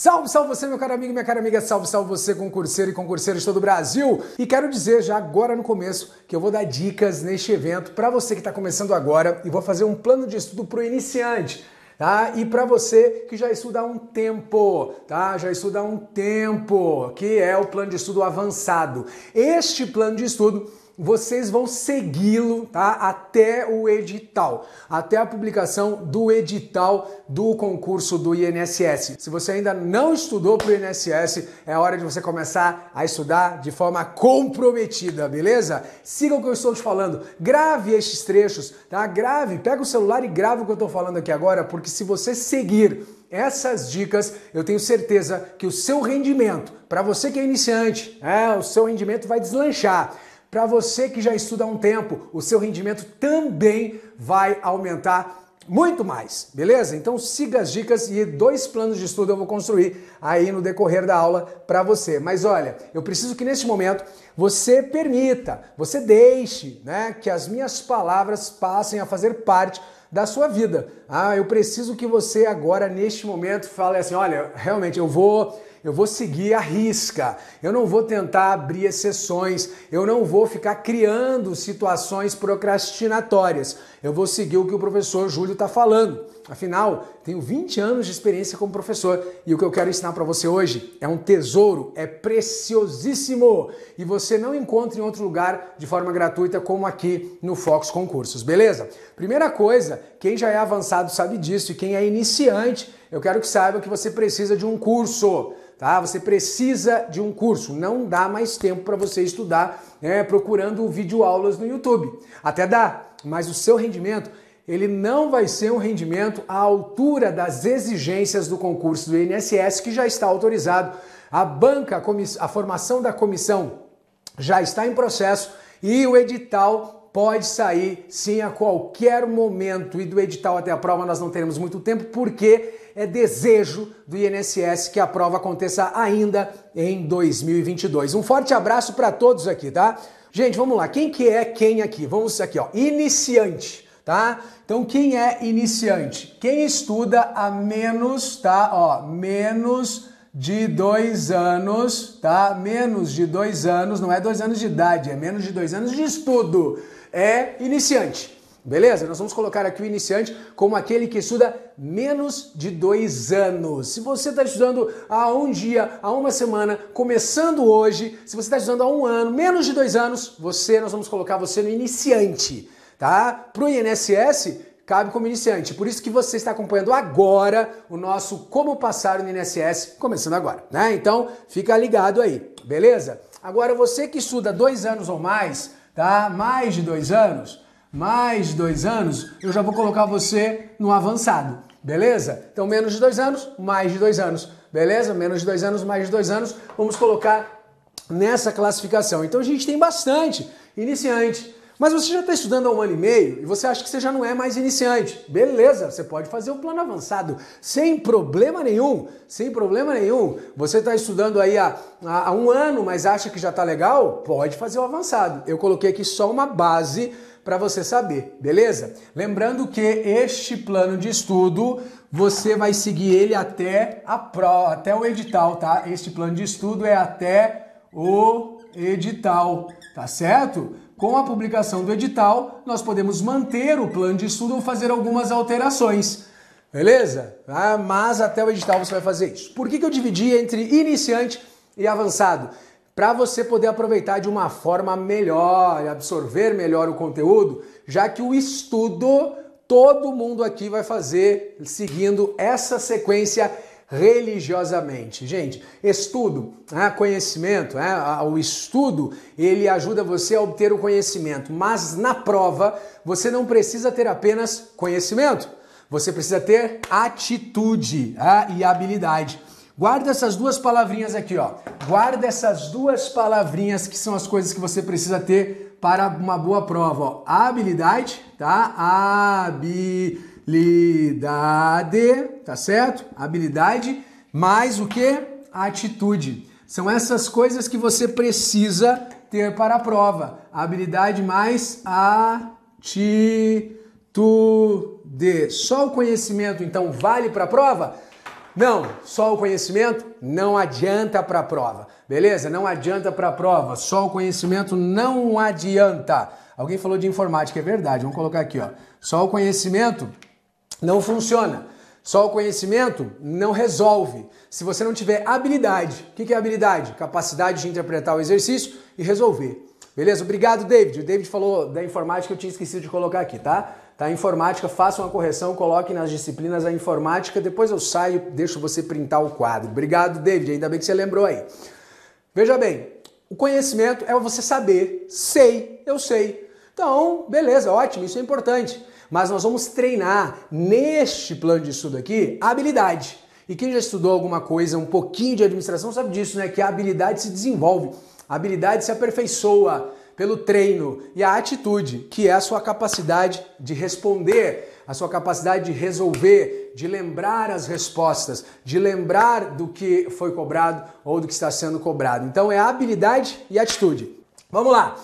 Salve, salve você, meu caro amigo, minha cara amiga, salve, salve você, concurseiro e de todo o Brasil. E quero dizer já agora no começo que eu vou dar dicas neste evento para você que está começando agora e vou fazer um plano de estudo para o iniciante. Tá? E para você que já estuda há um tempo, tá? Já estuda há um tempo, que é o plano de estudo avançado. Este plano de estudo vocês vão segui-lo tá? até o edital, até a publicação do edital do concurso do INSS. Se você ainda não estudou para o INSS, é hora de você começar a estudar de forma comprometida, beleza? Siga o que eu estou te falando, grave estes trechos, tá? Grave, pega o celular e grave o que eu estou falando aqui agora, porque se você seguir essas dicas, eu tenho certeza que o seu rendimento, para você que é iniciante, é, o seu rendimento vai deslanchar. Para você que já estuda há um tempo, o seu rendimento também vai aumentar muito mais, beleza? Então siga as dicas e dois planos de estudo eu vou construir aí no decorrer da aula para você. Mas olha, eu preciso que neste momento você permita, você deixe, né, que as minhas palavras passem a fazer parte da sua vida. Ah, eu preciso que você agora neste momento fale assim, olha, realmente eu vou eu vou seguir a risca, eu não vou tentar abrir exceções, eu não vou ficar criando situações procrastinatórias. Eu vou seguir o que o professor Júlio está falando. Afinal, tenho 20 anos de experiência como professor e o que eu quero ensinar para você hoje é um tesouro, é preciosíssimo e você não encontra em outro lugar de forma gratuita como aqui no Fox Concursos, beleza? Primeira coisa, quem já é avançado sabe disso e quem é iniciante, eu quero que saiba que você precisa de um curso tá? Você precisa de um curso, não dá mais tempo para você estudar né, procurando vídeo aulas no YouTube. Até dá, mas o seu rendimento ele não vai ser um rendimento à altura das exigências do concurso do INSS que já está autorizado. A banca, a, a formação da comissão já está em processo e o edital pode sair sim a qualquer momento e do edital até a prova nós não teremos muito tempo porque é desejo do INSS que a prova aconteça ainda em 2022. Um forte abraço para todos aqui, tá? Gente, vamos lá. Quem que é quem aqui? Vamos aqui, ó. Iniciante tá? Então quem é iniciante? Quem estuda há menos, tá? Ó, menos de dois anos, tá? Menos de dois anos, não é dois anos de idade, é menos de dois anos de estudo é iniciante. Beleza? Nós vamos colocar aqui o iniciante como aquele que estuda menos de dois anos. Se você está estudando há um dia, há uma semana, começando hoje, se você está estudando há um ano, menos de dois anos, você nós vamos colocar você no iniciante, tá? Para o INSS cabe como iniciante. Por isso que você está acompanhando agora o nosso como passar no INSS, começando agora, né? Então fica ligado aí, beleza? Agora você que estuda dois anos ou mais tá? Mais de dois anos, mais de dois anos, eu já vou colocar você no avançado, beleza? Então, menos de dois anos, mais de dois anos, beleza? Menos de dois anos, mais de dois anos, vamos colocar nessa classificação. Então, a gente tem bastante iniciante mas você já está estudando há um ano e meio e você acha que você já não é mais iniciante. Beleza, você pode fazer o um plano avançado sem problema nenhum. Sem problema nenhum. Você está estudando aí há, há um ano, mas acha que já está legal? Pode fazer o avançado. Eu coloquei aqui só uma base para você saber, beleza? Lembrando que este plano de estudo você vai seguir ele até a pro, até o edital, tá? Este plano de estudo é até o edital, tá certo? Com a publicação do edital, nós podemos manter o plano de estudo ou fazer algumas alterações. Beleza? Ah, mas até o edital você vai fazer isso. Por que, que eu dividi entre iniciante e avançado? Para você poder aproveitar de uma forma melhor, e absorver melhor o conteúdo, já que o estudo todo mundo aqui vai fazer seguindo essa sequência religiosamente. Gente, estudo, né? conhecimento, né? o estudo, ele ajuda você a obter o conhecimento, mas na prova você não precisa ter apenas conhecimento, você precisa ter atitude né? e habilidade. Guarda essas duas palavrinhas aqui, ó. Guarda essas duas palavrinhas que são as coisas que você precisa ter para uma boa prova, ó. Habilidade, tá? Habilidade habilidade, tá certo? Habilidade mais o que? Atitude. São essas coisas que você precisa ter para a prova. Habilidade mais atitude. Só o conhecimento então vale para a prova? Não, só o conhecimento não adianta para a prova. Beleza? Não adianta para a prova. Só o conhecimento não adianta. Alguém falou de informática, é verdade. Vamos colocar aqui, ó. Só o conhecimento não funciona. Só o conhecimento não resolve. Se você não tiver habilidade, o que é habilidade? Capacidade de interpretar o exercício e resolver. Beleza? Obrigado, David. O David falou da informática, eu tinha esquecido de colocar aqui, tá? Tá, informática, faça uma correção, coloque nas disciplinas a informática, depois eu saio, deixo você printar o quadro. Obrigado, David, ainda bem que você lembrou aí. Veja bem, o conhecimento é você saber, sei, eu sei. Então, beleza, ótimo, isso é importante. Mas nós vamos treinar neste plano de estudo aqui a habilidade. E quem já estudou alguma coisa, um pouquinho de administração, sabe disso, né? Que a habilidade se desenvolve, a habilidade se aperfeiçoa pelo treino e a atitude, que é a sua capacidade de responder, a sua capacidade de resolver, de lembrar as respostas, de lembrar do que foi cobrado ou do que está sendo cobrado. Então é a habilidade e a atitude. Vamos lá.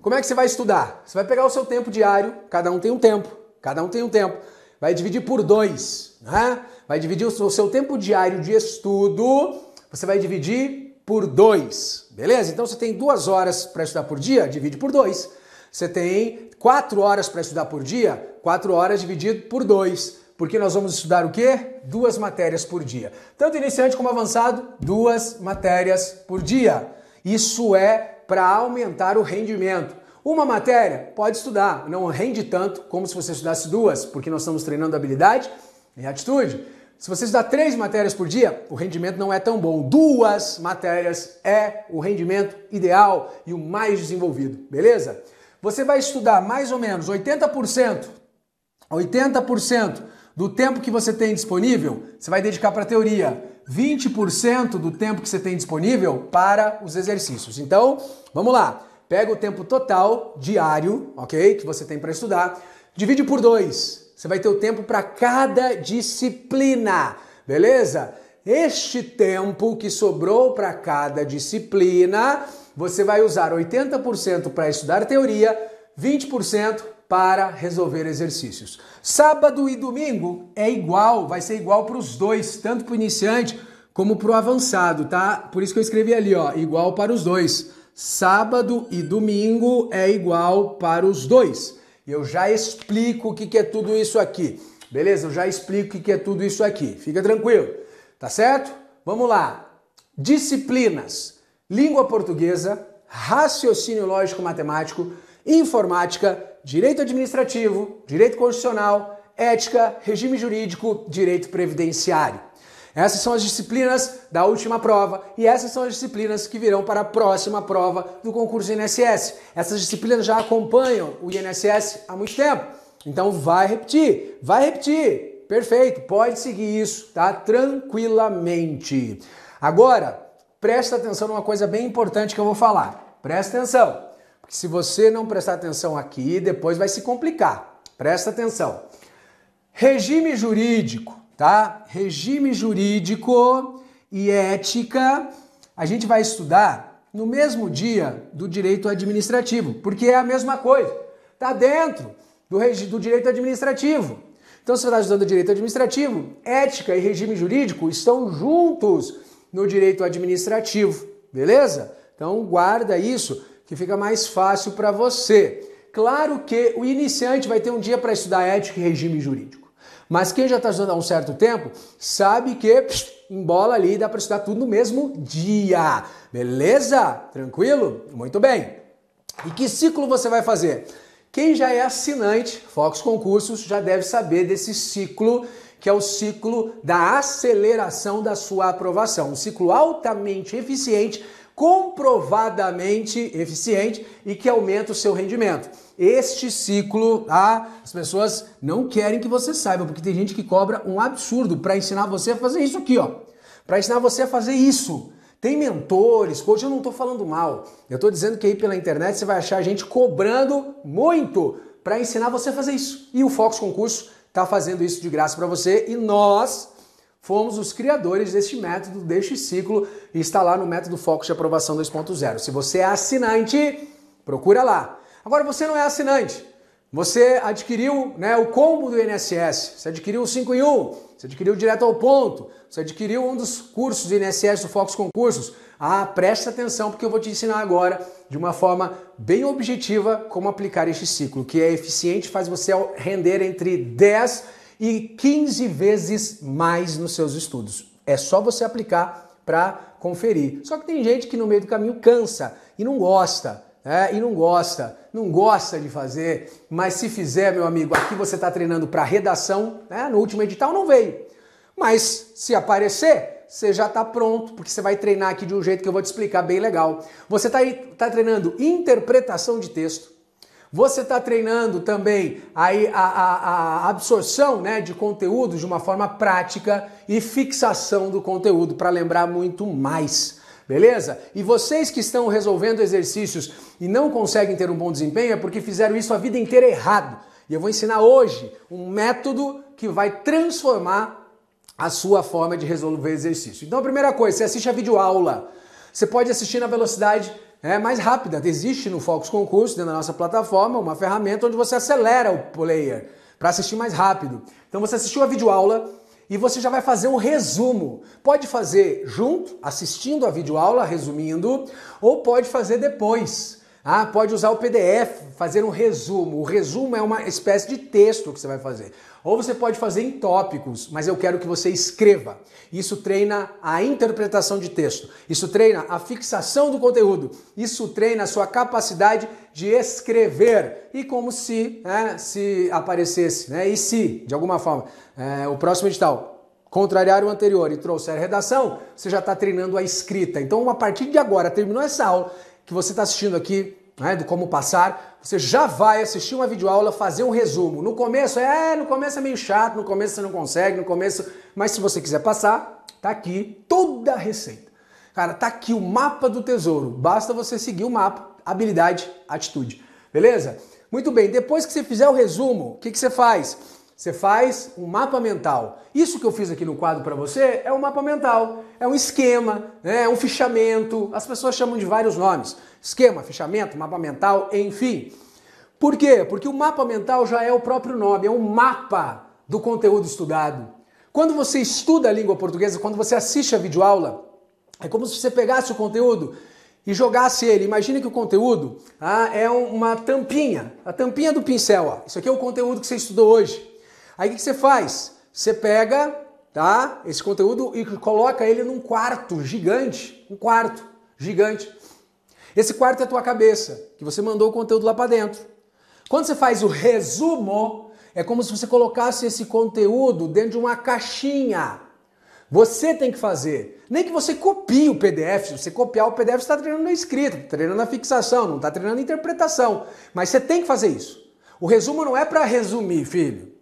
Como é que você vai estudar? Você vai pegar o seu tempo diário, cada um tem um tempo. Cada um tem um tempo. Vai dividir por dois, né? Vai dividir o seu tempo diário de estudo, você vai dividir por dois, beleza? Então você tem duas horas para estudar por dia, divide por dois. Você tem quatro horas para estudar por dia, quatro horas dividido por dois porque nós vamos estudar o quê? Duas matérias por dia. Tanto iniciante como avançado, duas matérias por dia. Isso é para aumentar o rendimento. Uma matéria, pode estudar, não rende tanto como se você estudasse duas, porque nós estamos treinando habilidade e atitude. Se você estudar três matérias por dia, o rendimento não é tão bom. Duas matérias é o rendimento ideal e o mais desenvolvido, beleza? Você vai estudar mais ou menos 80%, 80% do tempo que você tem disponível, você vai dedicar para a teoria. 20% do tempo que você tem disponível para os exercícios. Então, vamos lá. Pega o tempo total, diário, ok? Que você tem para estudar, divide por dois. Você vai ter o tempo para cada disciplina, beleza? Este tempo que sobrou para cada disciplina, você vai usar 80% para estudar teoria, 20% para resolver exercícios. Sábado e domingo é igual, vai ser igual para os dois, tanto para o iniciante como para o avançado, tá? Por isso que eu escrevi ali, ó, igual para os dois. Sábado e domingo é igual para os dois. Eu já explico o que é tudo isso aqui. Beleza? Eu já explico o que é tudo isso aqui. Fica tranquilo. Tá certo? Vamos lá. Disciplinas: língua portuguesa, raciocínio lógico-matemático, informática, direito administrativo, direito constitucional, ética, regime jurídico, direito previdenciário. Essas são as disciplinas da última prova e essas são as disciplinas que virão para a próxima prova do concurso INSS. Essas disciplinas já acompanham o INSS há muito tempo. Então vai repetir, vai repetir. Perfeito, pode seguir isso, tá? Tranquilamente. Agora, presta atenção numa coisa bem importante que eu vou falar. Presta atenção, porque se você não prestar atenção aqui, depois vai se complicar. Presta atenção. Regime jurídico tá? Regime jurídico e ética, a gente vai estudar no mesmo dia do direito administrativo, porque é a mesma coisa. Tá dentro do, do direito administrativo. Então, se você está estudando direito administrativo, ética e regime jurídico estão juntos no direito administrativo, beleza? Então, guarda isso, que fica mais fácil para você. Claro que o iniciante vai ter um dia para estudar ética e regime jurídico. Mas quem já está estudando há um certo tempo sabe que pss, embola ali e dá para estudar tudo no mesmo dia. Beleza? Tranquilo? Muito bem. E que ciclo você vai fazer? Quem já é assinante Fox Concursos já deve saber desse ciclo que é o ciclo da aceleração da sua aprovação, um ciclo altamente eficiente comprovadamente eficiente e que aumenta o seu rendimento. Este ciclo, tá? as pessoas não querem que você saiba, porque tem gente que cobra um absurdo para ensinar você a fazer isso aqui, ó. Para ensinar você a fazer isso. Tem mentores, hoje eu não estou falando mal. Eu estou dizendo que aí pela internet você vai achar gente cobrando muito para ensinar você a fazer isso. E o Fox Concurso está fazendo isso de graça para você e nós Fomos os criadores deste método, deste ciclo, e está lá no método Focus de Aprovação 2.0. Se você é assinante, procura lá. Agora, você não é assinante. Você adquiriu né, o combo do INSS, você adquiriu o 5 em 1, você adquiriu direto ao ponto, você adquiriu um dos cursos do INSS do Focus Concursos. Ah, presta atenção porque eu vou te ensinar agora de uma forma bem objetiva como aplicar este ciclo, que é eficiente, faz você render entre 10 e 15 vezes mais nos seus estudos. É só você aplicar para conferir. Só que tem gente que no meio do caminho cansa e não gosta. É, e não gosta, não gosta de fazer, mas se fizer, meu amigo, aqui você está treinando para redação, né? no último edital não veio. Mas se aparecer, você já está pronto, porque você vai treinar aqui de um jeito que eu vou te explicar bem legal. Você está tá treinando interpretação de texto, você está treinando também a, a, a absorção né, de conteúdo de uma forma prática e fixação do conteúdo para lembrar muito mais. Beleza? E vocês que estão resolvendo exercícios e não conseguem ter um bom desempenho é porque fizeram isso a vida inteira errado. E eu vou ensinar hoje um método que vai transformar a sua forma de resolver exercício. Então, a primeira coisa, você assiste a videoaula. Você pode assistir na velocidade é mais rápida. Existe no Focus Concurso, dentro da nossa plataforma, uma ferramenta onde você acelera o player para assistir mais rápido. Então você assistiu a videoaula e você já vai fazer um resumo. Pode fazer junto, assistindo a videoaula, resumindo, ou pode fazer depois. Ah, pode usar o PDF, fazer um resumo. O resumo é uma espécie de texto que você vai fazer. Ou você pode fazer em tópicos, mas eu quero que você escreva. Isso treina a interpretação de texto, isso treina a fixação do conteúdo, isso treina a sua capacidade de escrever. E como se, né, se aparecesse, né, e se, de alguma forma, é, o próximo edital contrariar o anterior e trouxer redação, você já está treinando a escrita. Então, a partir de agora, terminou essa aula, que você está assistindo aqui, né, do Como Passar, você já vai assistir uma videoaula, fazer um resumo. No começo é, no começo é meio chato, no começo você não consegue, no começo, mas se você quiser passar, tá aqui toda a receita. Cara, tá aqui o mapa do tesouro. Basta você seguir o mapa, habilidade, atitude. Beleza? Muito bem, depois que você fizer o resumo, o que, que você faz? Você faz um mapa mental. Isso que eu fiz aqui no quadro para você é um mapa mental, é um esquema, né? é um fichamento. As pessoas chamam de vários nomes: esquema, fichamento, mapa mental, enfim. Por quê? Porque o mapa mental já é o próprio nome, é um mapa do conteúdo estudado. Quando você estuda a língua portuguesa, quando você assiste a videoaula, é como se você pegasse o conteúdo e jogasse ele. Imagina que o conteúdo ah, é uma tampinha, a tampinha do pincel. Ó. Isso aqui é o conteúdo que você estudou hoje. Aí o que você faz? Você pega, tá? Esse conteúdo e coloca ele num quarto gigante, um quarto gigante. Esse quarto é a tua cabeça, que você mandou o conteúdo lá para dentro. Quando você faz o resumo, é como se você colocasse esse conteúdo dentro de uma caixinha. Você tem que fazer. Nem que você copie o PDF. Se você copiar o PDF, você está treinando a escrita, tá treinando a fixação, não está treinando a interpretação. Mas você tem que fazer isso. O resumo não é para resumir, filho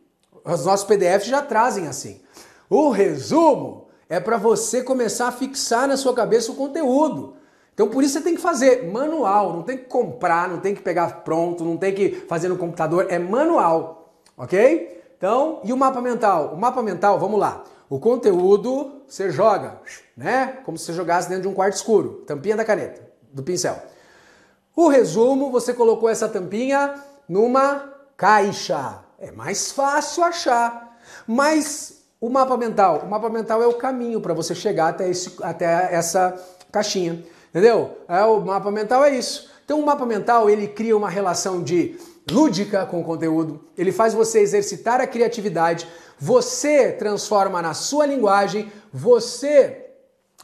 os nossos PDFs já trazem assim. O resumo é para você começar a fixar na sua cabeça o conteúdo. Então por isso você tem que fazer manual, não tem que comprar, não tem que pegar pronto, não tem que fazer no computador, é manual, ok? Então, e o mapa mental? O mapa mental, vamos lá. O conteúdo você joga, né? Como se você jogasse dentro de um quarto escuro, tampinha da caneta, do pincel. O resumo, você colocou essa tampinha numa caixa. É mais fácil achar. Mas o mapa mental, o mapa mental é o caminho para você chegar até, esse, até essa caixinha, entendeu? É, o mapa mental é isso. Então o mapa mental ele cria uma relação de lúdica com o conteúdo, ele faz você exercitar a criatividade, você transforma na sua linguagem, você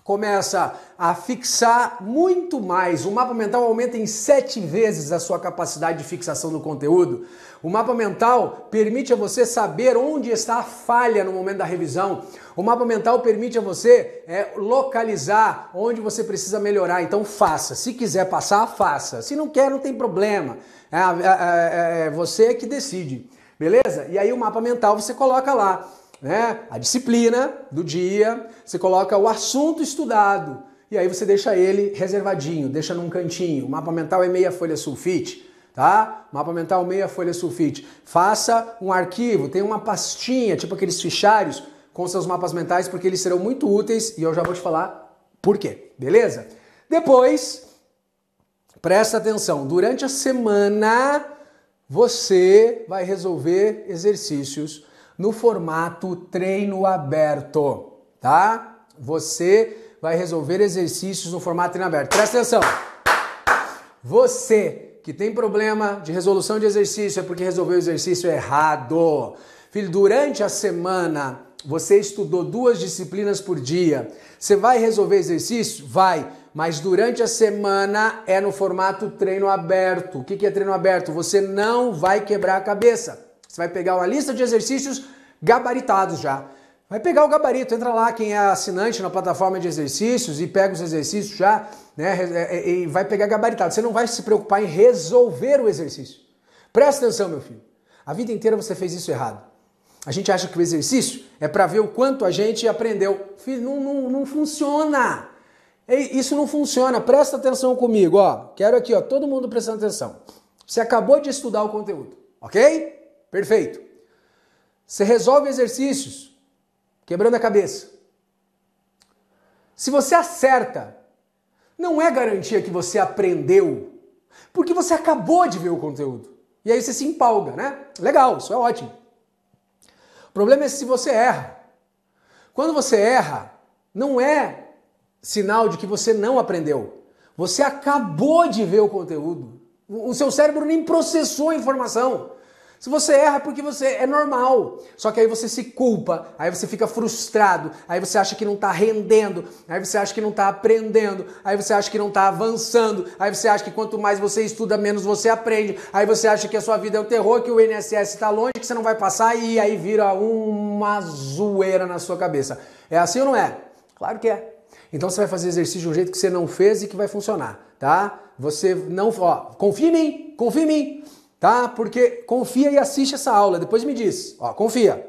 começa a fixar muito mais. O mapa mental aumenta em sete vezes a sua capacidade de fixação do conteúdo. O mapa mental permite a você saber onde está a falha no momento da revisão. O mapa mental permite a você é, localizar onde você precisa melhorar. Então faça. Se quiser passar, faça. Se não quer, não tem problema. É, é, é, é, é você que decide. Beleza? E aí o mapa mental você coloca lá né, a disciplina do dia, você coloca o assunto estudado e aí você deixa ele reservadinho, deixa num cantinho. O mapa mental é meia folha sulfite, tá? Mapa mental meia folha sulfite. Faça um arquivo, tem uma pastinha, tipo aqueles fichários com seus mapas mentais, porque eles serão muito úteis e eu já vou te falar por quê, beleza? Depois, presta atenção, durante a semana você vai resolver exercícios no formato treino aberto, tá? Você vai resolver exercícios no formato treino aberto. Presta atenção. Você que tem problema de resolução de exercício é porque resolveu o exercício errado. Filho, durante a semana você estudou duas disciplinas por dia. Você vai resolver exercício? Vai. Mas durante a semana é no formato treino aberto. O que é treino aberto? Você não vai quebrar a cabeça. Você vai pegar uma lista de exercícios gabaritados já. Vai pegar o gabarito, entra lá quem é assinante na plataforma de exercícios e pega os exercícios já, né? É, é, e vai pegar gabaritado. Você não vai se preocupar em resolver o exercício. Presta atenção, meu filho. A vida inteira você fez isso errado. A gente acha que o exercício é para ver o quanto a gente aprendeu. Filho, não, não, não funciona. Isso não funciona. Presta atenção comigo, ó. Quero aqui, ó, todo mundo prestando atenção. Você acabou de estudar o conteúdo, ok? Perfeito. Você resolve exercícios quebrando a cabeça. Se você acerta, não é garantia que você aprendeu, porque você acabou de ver o conteúdo. E aí você se empolga, né? Legal, isso é ótimo. O problema é se você erra. Quando você erra, não é sinal de que você não aprendeu. Você acabou de ver o conteúdo. O seu cérebro nem processou a informação. Se você erra é porque você é normal. Só que aí você se culpa, aí você fica frustrado, aí você acha que não está rendendo, aí você acha que não está aprendendo, aí você acha que não está avançando, aí você acha que quanto mais você estuda, menos você aprende, aí você acha que a sua vida é um terror, que o INSS está longe, que você não vai passar e aí vira uma zoeira na sua cabeça. É assim ou não é? Claro que é. Então você vai fazer exercício de um jeito que você não fez e que vai funcionar, tá? Você não, ó, confia em mim, confia em mim tá? Porque confia e assiste essa aula, depois me diz. Ó, confia.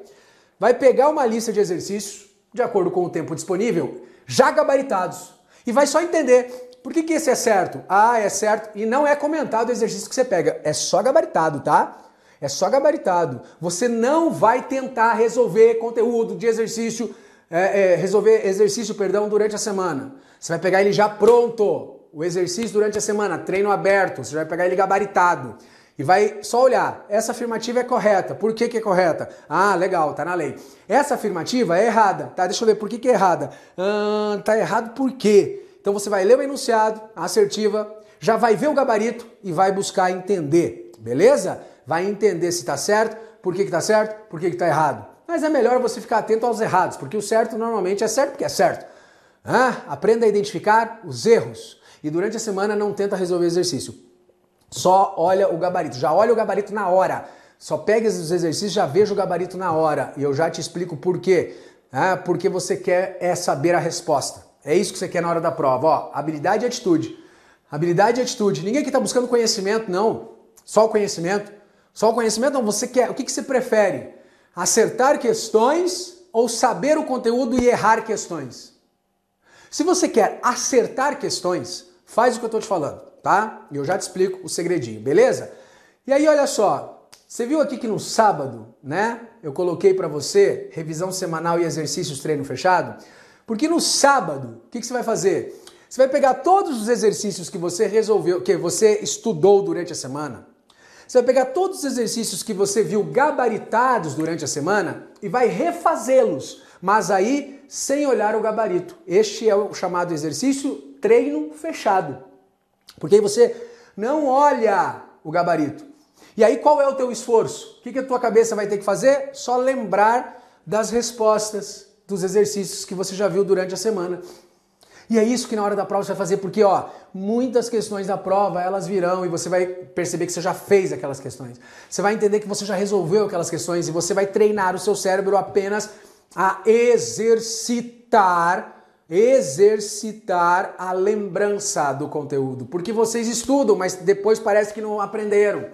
Vai pegar uma lista de exercícios, de acordo com o tempo disponível, já gabaritados, e vai só entender por que, que esse é certo? Ah, é certo. E não é comentado o exercício que você pega. É só gabaritado, tá? É só gabaritado. Você não vai tentar resolver conteúdo de exercício, é, é, resolver exercício, perdão, durante a semana. Você vai pegar ele já pronto. O exercício durante a semana, treino aberto, você vai pegar ele gabaritado e vai só olhar, essa afirmativa é correta. Por que, que é correta? Ah, legal, tá na lei. Essa afirmativa é errada, tá? Deixa eu ver por que, que é errada. Hum, tá errado por quê? Então você vai ler o enunciado, a assertiva, já vai ver o gabarito e vai buscar entender, beleza? Vai entender se tá certo, por que, que tá certo, por que, que tá errado. Mas é melhor você ficar atento aos errados, porque o certo normalmente é certo porque é certo. Ah, aprenda a identificar os erros e durante a semana não tenta resolver exercício só olha o gabarito, já olha o gabarito na hora. Só pega os exercícios, já veja o gabarito na hora. E eu já te explico por quê. Ah, porque você quer é saber a resposta. É isso que você quer na hora da prova. Ó, habilidade e atitude. Habilidade e atitude. Ninguém aqui está buscando conhecimento, não. Só o conhecimento. Só o conhecimento, não. Você quer. O que, que você prefere? Acertar questões ou saber o conteúdo e errar questões? Se você quer acertar questões, faz o que eu estou te falando tá? E eu já te explico o segredinho, beleza? E aí, olha só, você viu aqui que no sábado, né, eu coloquei para você revisão semanal e exercícios treino fechado? Porque no sábado, o que, que você vai fazer? Você vai pegar todos os exercícios que você resolveu, que você estudou durante a semana. Você vai pegar todos os exercícios que você viu gabaritados durante a semana e vai refazê-los, mas aí sem olhar o gabarito. Este é o chamado exercício treino fechado. Porque aí você não olha o gabarito. E aí qual é o teu esforço? O que, que a tua cabeça vai ter que fazer? Só lembrar das respostas dos exercícios que você já viu durante a semana. E é isso que na hora da prova você vai fazer, porque ó, muitas questões da prova elas virão e você vai perceber que você já fez aquelas questões. Você vai entender que você já resolveu aquelas questões e você vai treinar o seu cérebro apenas a exercitar exercitar a lembrança do conteúdo, porque vocês estudam, mas depois parece que não aprenderam.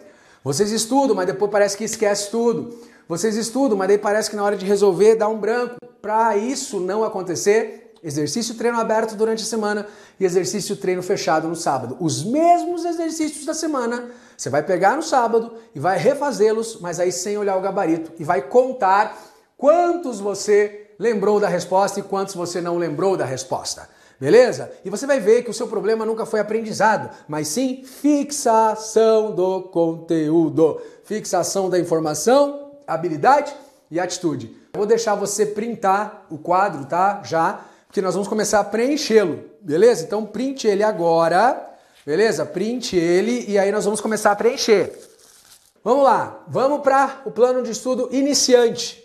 Vocês estudam, mas depois parece que esquece tudo. Vocês estudam, mas daí parece que na hora de resolver dá um branco. Para isso não acontecer, exercício treino aberto durante a semana e exercício treino fechado no sábado. Os mesmos exercícios da semana, você vai pegar no sábado e vai refazê-los, mas aí sem olhar o gabarito e vai contar quantos você lembrou da resposta e quantos você não lembrou da resposta. Beleza? E você vai ver que o seu problema nunca foi aprendizado, mas sim fixação do conteúdo, fixação da informação, habilidade e atitude. Eu vou deixar você printar o quadro, tá? Já, porque nós vamos começar a preenchê-lo, beleza? Então print ele agora, beleza? Print ele e aí nós vamos começar a preencher. Vamos lá, vamos para o plano de estudo iniciante,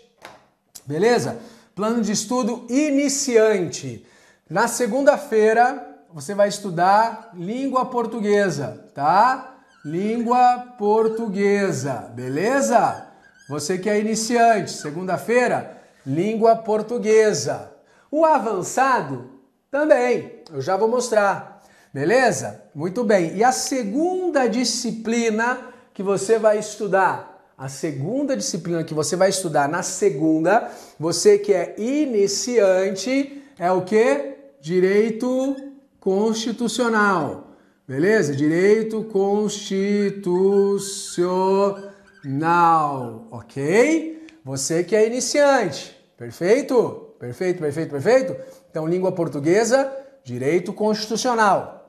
beleza? plano de estudo iniciante. Na segunda-feira, você vai estudar língua portuguesa, tá? Língua portuguesa, beleza? Você que é iniciante, segunda-feira, língua portuguesa. O avançado também, eu já vou mostrar. Beleza? Muito bem. E a segunda disciplina que você vai estudar a segunda disciplina que você vai estudar na segunda, você que é iniciante, é o que? Direito constitucional. Beleza? Direito constitucional, ok? Você que é iniciante, perfeito? Perfeito, perfeito, perfeito? Então, língua portuguesa, direito constitucional.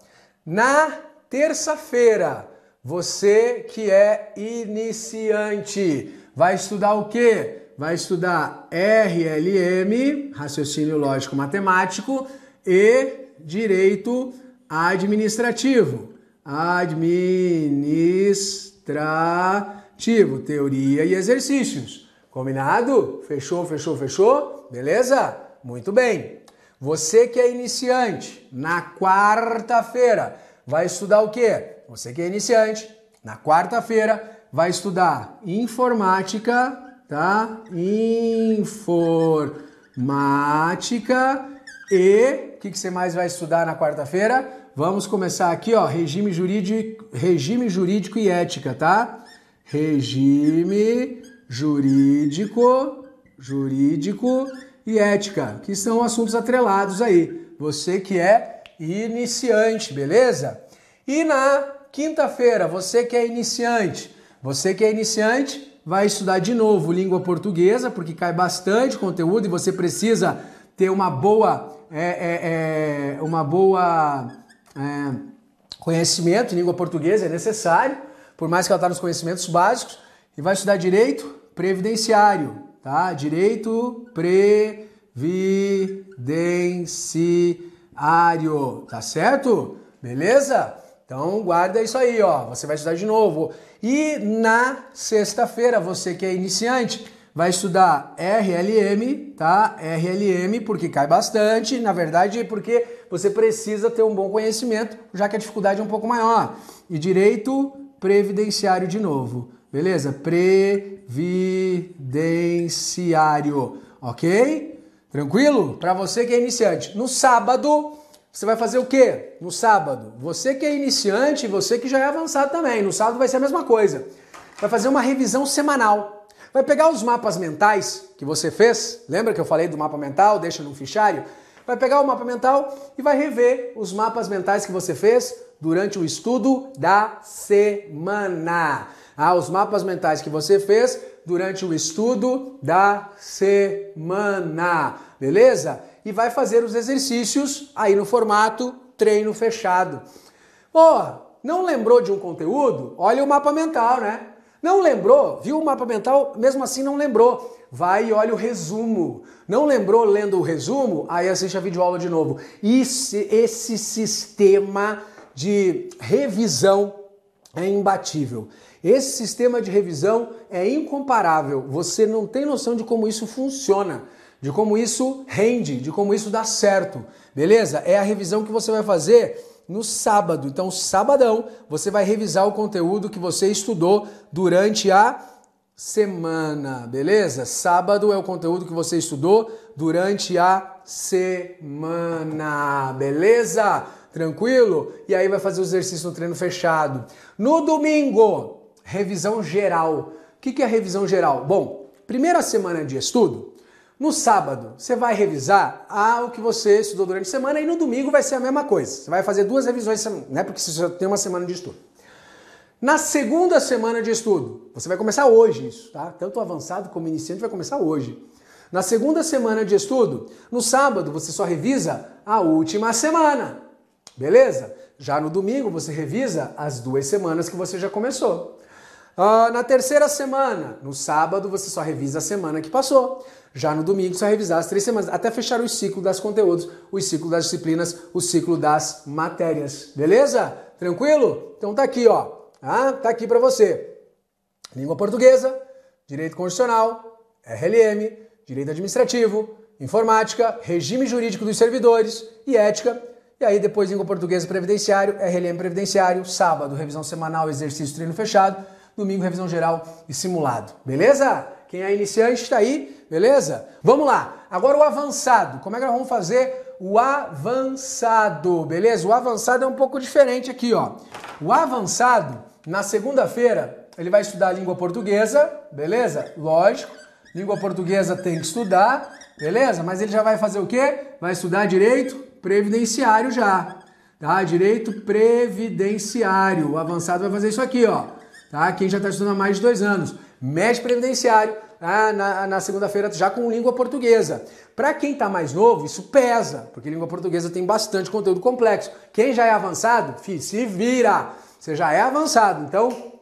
Na terça-feira, você que é iniciante, vai estudar o quê? Vai estudar RLM, raciocínio lógico matemático, e direito administrativo. Administrativo, teoria e exercícios. Combinado? Fechou, fechou, fechou? Beleza? Muito bem. Você que é iniciante, na quarta-feira vai estudar o quê? você que é iniciante, na quarta-feira vai estudar informática, tá? Informática e o que, que você mais vai estudar na quarta-feira? Vamos começar aqui, ó, regime jurídico, regime jurídico e ética, tá? Regime jurídico, jurídico e ética, que são assuntos atrelados aí. Você que é iniciante, beleza? E na quinta-feira, você que é iniciante, você que é iniciante, vai estudar de novo língua portuguesa, porque cai bastante conteúdo e você precisa ter uma boa, é, é, é, uma boa é, conhecimento em língua portuguesa, é necessário, por mais que ela está nos conhecimentos básicos, e vai estudar direito previdenciário, tá? Direito previdenciário, tá certo? Beleza? Então guarda isso aí, ó. Você vai estudar de novo. E na sexta-feira, você que é iniciante, vai estudar RLM, tá? RLM, porque cai bastante, na verdade, é porque você precisa ter um bom conhecimento, já que a dificuldade é um pouco maior. E direito previdenciário de novo, beleza? Previdenciário, ok? Tranquilo? Para você que é iniciante. No sábado, você vai fazer o quê no sábado? Você que é iniciante, você que já é avançado também, no sábado vai ser a mesma coisa. Vai fazer uma revisão semanal. Vai pegar os mapas mentais que você fez, lembra que eu falei do mapa mental, deixa no fichário? Vai pegar o mapa mental e vai rever os mapas mentais que você fez durante o estudo da semana. Ah, os mapas mentais que você fez durante o estudo da semana. Beleza? e vai fazer os exercícios aí no formato treino fechado. Pô, não lembrou de um conteúdo? Olha o mapa mental, né? Não lembrou? Viu o mapa mental? Mesmo assim não lembrou. Vai e olha o resumo. Não lembrou lendo o resumo? Aí assiste a videoaula de novo. Esse, esse sistema de revisão é imbatível. Esse sistema de revisão é incomparável. Você não tem noção de como isso funciona de como isso rende, de como isso dá certo, beleza? É a revisão que você vai fazer no sábado. Então, sabadão, você vai revisar o conteúdo que você estudou durante a semana, beleza? Sábado é o conteúdo que você estudou durante a semana, beleza? Tranquilo? E aí vai fazer o exercício no treino fechado. No domingo, revisão geral. O que é revisão geral? Bom, primeira semana de estudo, no sábado, você vai revisar ah, o que você estudou durante a semana e no domingo vai ser a mesma coisa. Você vai fazer duas revisões, né? Porque você já tem uma semana de estudo. Na segunda semana de estudo, você vai começar hoje isso, tá? Tanto avançado como iniciante vai começar hoje. Na segunda semana de estudo, no sábado você só revisa a última semana. Beleza? Já no domingo você revisa as duas semanas que você já começou. Ah, na terceira semana, no sábado, você só revisa a semana que passou. Já no domingo, só revisar as três semanas, até fechar o ciclo das conteúdos, o ciclo das disciplinas, o ciclo das matérias. Beleza? Tranquilo? Então tá aqui, ó. Ah, tá aqui para você. Língua portuguesa, direito constitucional, RLM, direito administrativo, informática, regime jurídico dos servidores e ética. E aí depois língua portuguesa previdenciário, RLM previdenciário, sábado revisão semanal, exercício treino fechado domingo revisão geral e simulado, beleza? Quem é iniciante está aí, beleza? Vamos lá, agora o avançado. Como é que nós vamos fazer o avançado, beleza? O avançado é um pouco diferente aqui, ó. O avançado, na segunda-feira, ele vai estudar a língua portuguesa, beleza? Lógico, língua portuguesa tem que estudar, beleza? Mas ele já vai fazer o quê? Vai estudar direito previdenciário já, tá? Direito previdenciário. O avançado vai fazer isso aqui, ó tá? Quem já está estudando há mais de dois anos. Médio previdenciário, tá? na, na segunda-feira já com língua portuguesa. Para quem está mais novo, isso pesa, porque língua portuguesa tem bastante conteúdo complexo. Quem já é avançado, fi, se vira. Você já é avançado, então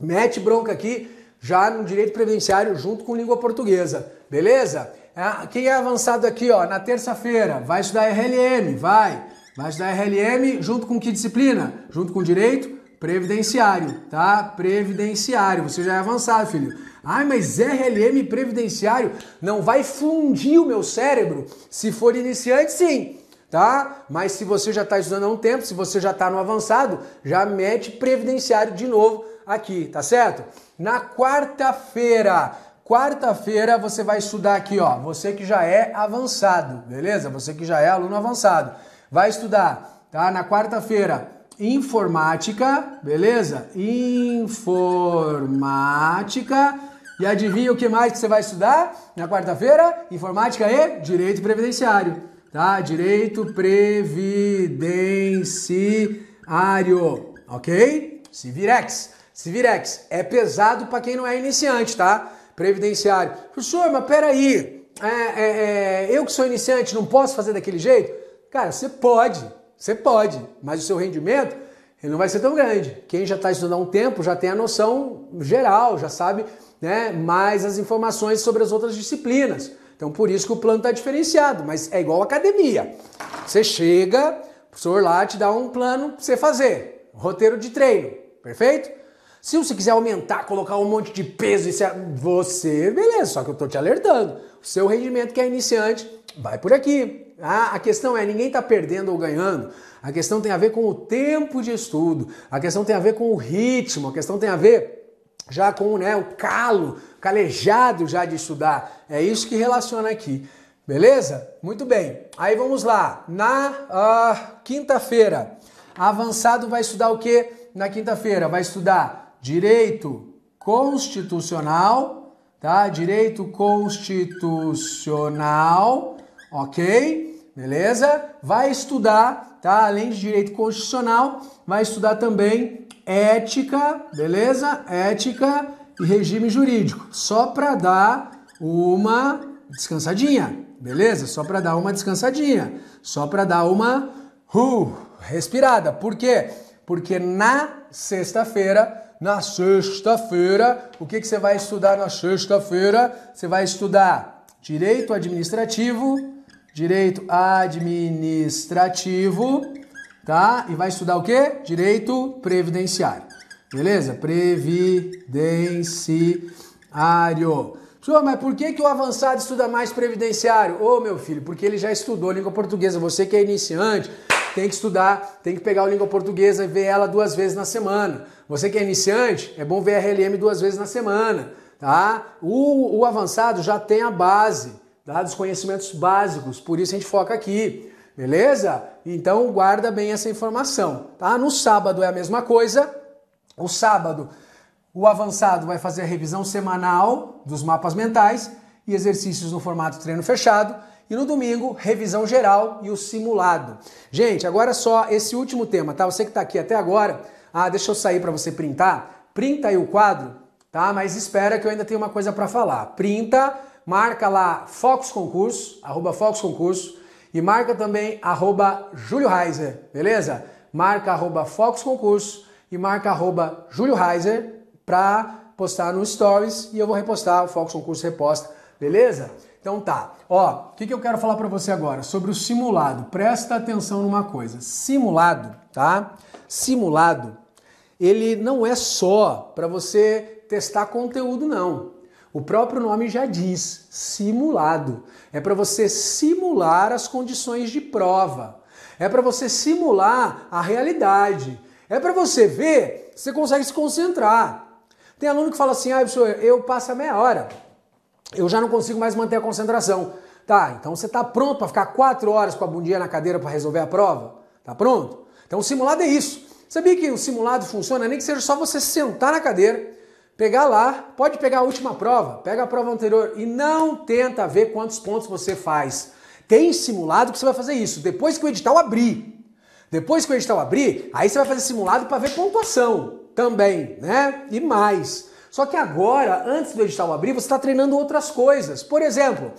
mete bronca aqui já no direito previdenciário junto com língua portuguesa, beleza? Ah, quem é avançado aqui, ó, na terça-feira, vai estudar RLM, vai. Vai estudar RLM junto com que disciplina? Junto com direito Previdenciário, tá? Previdenciário. Você já é avançado, filho. Ai, mas RLM previdenciário não vai fundir o meu cérebro? Se for iniciante, sim tá? Mas se você já está estudando há um tempo, se você já está no avançado, já mete previdenciário de novo aqui, tá certo? Na quarta-feira, quarta-feira você vai estudar aqui, ó, você que já é avançado, beleza? Você que já é aluno avançado, vai estudar, tá? Na quarta-feira, informática, beleza? Informática. E adivinha o que mais que você vai estudar na quarta-feira? Informática e direito previdenciário, tá? Direito previdenciário, ok? Civirex. Civirex é pesado para quem não é iniciante, tá? Previdenciário. Professor, mas peraí, é, é, é, eu que sou iniciante não posso fazer daquele jeito? Cara, você pode. Você pode, mas o seu rendimento ele não vai ser tão grande. Quem já está estudando há um tempo já tem a noção geral, já sabe né, mais as informações sobre as outras disciplinas. Então, por isso que o plano está diferenciado, mas é igual academia. Você chega, o professor lá te dá um plano para você fazer, um roteiro de treino, perfeito? Se você quiser aumentar, colocar um monte de peso, isso é... você, beleza, só que eu estou te alertando. O seu rendimento que é iniciante vai por aqui. Ah, a questão é, ninguém está perdendo ou ganhando. A questão tem a ver com o tempo de estudo, a questão tem a ver com o ritmo, a questão tem a ver já com né, o calo, calejado já de estudar. É isso que relaciona aqui. Beleza? Muito bem. Aí vamos lá. Na uh, quinta-feira, avançado vai estudar o que? Na quinta-feira vai estudar direito constitucional, tá? Direito constitucional, ok? beleza? Vai estudar, tá? Além de direito constitucional, vai estudar também ética, beleza? Ética e regime jurídico. Só para dar uma descansadinha, beleza? Só para dar uma descansadinha, só para dar uma uh, respirada. Por quê? Porque na sexta-feira na sexta-feira. O que, que você vai estudar na sexta-feira? Você vai estudar direito administrativo, Direito administrativo, tá? E vai estudar o quê? Direito previdenciário. Beleza? Previdenciário. Senhor, mas por que, que o avançado estuda mais previdenciário? Ô, oh, meu filho, porque ele já estudou língua portuguesa. Você que é iniciante, tem que estudar, tem que pegar a língua portuguesa e ver ela duas vezes na semana. Você que é iniciante, é bom ver a RLM duas vezes na semana, tá? O, o avançado já tem a base dados conhecimentos básicos, por isso a gente foca aqui, beleza? Então guarda bem essa informação, tá? No sábado é a mesma coisa. O sábado, o avançado vai fazer a revisão semanal dos mapas mentais e exercícios no formato treino fechado. E no domingo, revisão geral e o simulado. Gente, agora só esse último tema, tá? Você que está aqui até agora, ah, deixa eu sair para você printar. Printa aí o quadro, tá? Mas espera que eu ainda tenho uma coisa para falar. Printa marca lá Fox Concurso, arroba Fox Concurso, e marca também arroba Júlio Reiser, beleza? Marca arroba Fox Concurso e marca arroba Júlio Reiser para postar no Stories e eu vou repostar, o Fox Concurso reposta, beleza? Então tá, ó, o que, que eu quero falar para você agora sobre o simulado. Presta atenção numa coisa, simulado, tá? Simulado, ele não é só para você testar conteúdo não, o próprio nome já diz, simulado. É para você simular as condições de prova. É para você simular a realidade. É para você ver, se você consegue se concentrar. Tem aluno que fala assim: "Ah, professor, eu passo a meia hora. Eu já não consigo mais manter a concentração". Tá, então você está pronto para ficar quatro horas com a bundinha na cadeira para resolver a prova? Tá pronto? Então o simulado é isso. Sabia que o simulado funciona nem que seja só você sentar na cadeira pegar lá, pode pegar a última prova, pega a prova anterior e não tenta ver quantos pontos você faz. Tem simulado que você vai fazer isso depois que o edital abrir. Depois que o edital abrir, aí você vai fazer simulado para ver pontuação também, né? E mais. Só que agora, antes do edital abrir, você está treinando outras coisas. Por exemplo,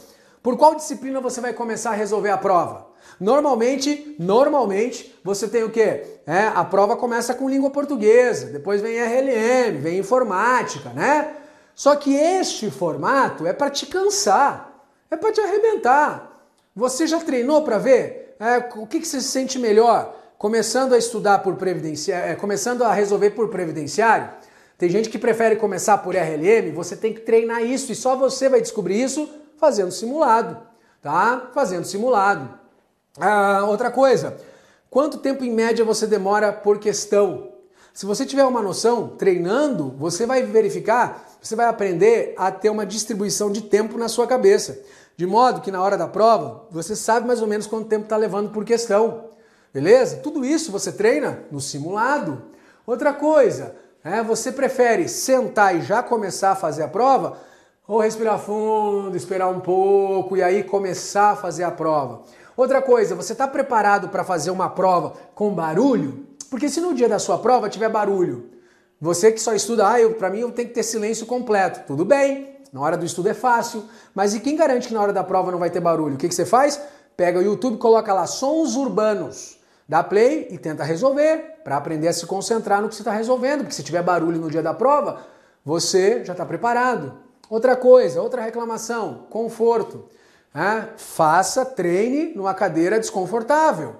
por qual disciplina você vai começar a resolver a prova? Normalmente, normalmente, você tem o quê? É, a prova começa com língua portuguesa, depois vem RLM, vem informática, né? Só que este formato é para te cansar, é para te arrebentar. Você já treinou para ver é, o que, que, você se sente melhor? Começando a estudar por previdenciário, é, começando a resolver por previdenciário? Tem gente que prefere começar por RLM, você tem que treinar isso e só você vai descobrir isso fazendo simulado, tá? Fazendo simulado. Ah, outra coisa, quanto tempo em média você demora por questão? Se você tiver uma noção, treinando, você vai verificar, você vai aprender a ter uma distribuição de tempo na sua cabeça. De modo que na hora da prova, você sabe mais ou menos quanto tempo está levando por questão. Beleza? Tudo isso você treina no simulado. Outra coisa, é, você prefere sentar e já começar a fazer a prova ou respirar fundo, esperar um pouco e aí começar a fazer a prova. Outra coisa, você está preparado para fazer uma prova com barulho? Porque se no dia da sua prova tiver barulho, você que só estuda, ah, para mim eu tenho que ter silêncio completo. Tudo bem, na hora do estudo é fácil, mas e quem garante que na hora da prova não vai ter barulho? O que, que você faz? Pega o YouTube, coloca lá sons urbanos, dá play e tenta resolver para aprender a se concentrar no que você está resolvendo, porque se tiver barulho no dia da prova, você já está preparado. Outra coisa, outra reclamação, conforto. Ah, faça, treine numa cadeira desconfortável,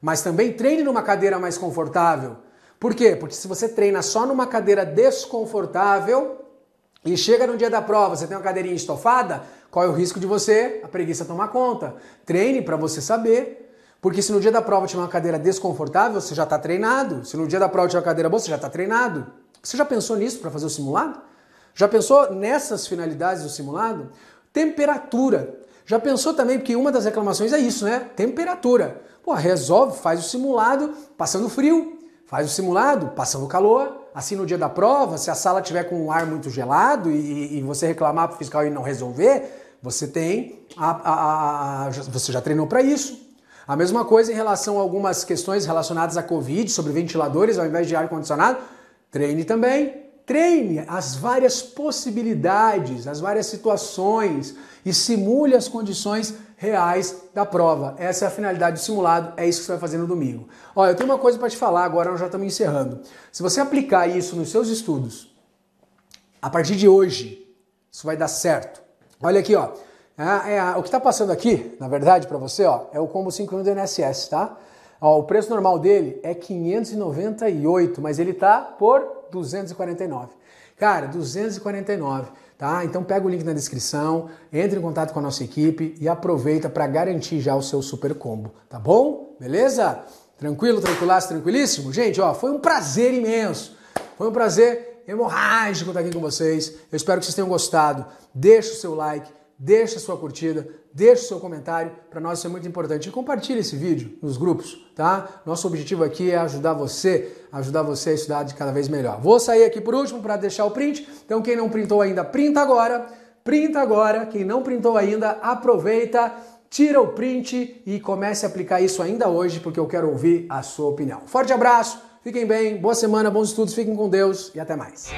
mas também treine numa cadeira mais confortável. Por quê? Porque se você treina só numa cadeira desconfortável e chega no dia da prova, você tem uma cadeirinha estofada, qual é o risco de você? A preguiça tomar conta. Treine para você saber. Porque se no dia da prova tiver uma cadeira desconfortável, você já está treinado. Se no dia da prova tiver uma cadeira boa, você já está treinado. Você já pensou nisso para fazer o simulado? Já pensou nessas finalidades do simulado? Temperatura. Já pensou também, porque uma das reclamações é isso, né? Temperatura. Pô, resolve, faz o simulado passando frio, faz o simulado passando calor. Assim, no dia da prova, se a sala tiver com um ar muito gelado e, e você reclamar para o fiscal e não resolver, você tem a, a, a, você já treinou para isso. A mesma coisa em relação a algumas questões relacionadas à Covid, sobre ventiladores ao invés de ar-condicionado, treine também. Treine as várias possibilidades, as várias situações e simule as condições reais da prova. Essa é a finalidade do simulado, é isso que você vai fazer no domingo. Olha, eu tenho uma coisa para te falar agora, nós já estamos encerrando. Se você aplicar isso nos seus estudos, a partir de hoje, isso vai dar certo. Olha aqui, ó. É, é, o que está passando aqui, na verdade, para você, ó, é o combo 51 do NSS, tá? Ó, o preço normal dele é 598, mas ele tá por 249. Cara, 249, tá? Então pega o link na descrição, entre em contato com a nossa equipe e aproveita para garantir já o seu super combo, tá bom? Beleza? Tranquilo, tranquilaço, tranquilíssimo? Gente, ó, foi um prazer imenso. Foi um prazer hemorrágico estar tá aqui com vocês. Eu espero que vocês tenham gostado. Deixa o seu like, deixa a sua curtida, deixa o seu comentário, para nós isso é muito importante. E compartilhe esse vídeo nos grupos, tá? Nosso objetivo aqui é ajudar você ajudar você a estudar de cada vez melhor. Vou sair aqui por último para deixar o print. Então, quem não printou ainda, printa agora. Printa agora. Quem não printou ainda, aproveita, tira o print e comece a aplicar isso ainda hoje, porque eu quero ouvir a sua opinião. Forte abraço, fiquem bem, boa semana, bons estudos, fiquem com Deus e até mais.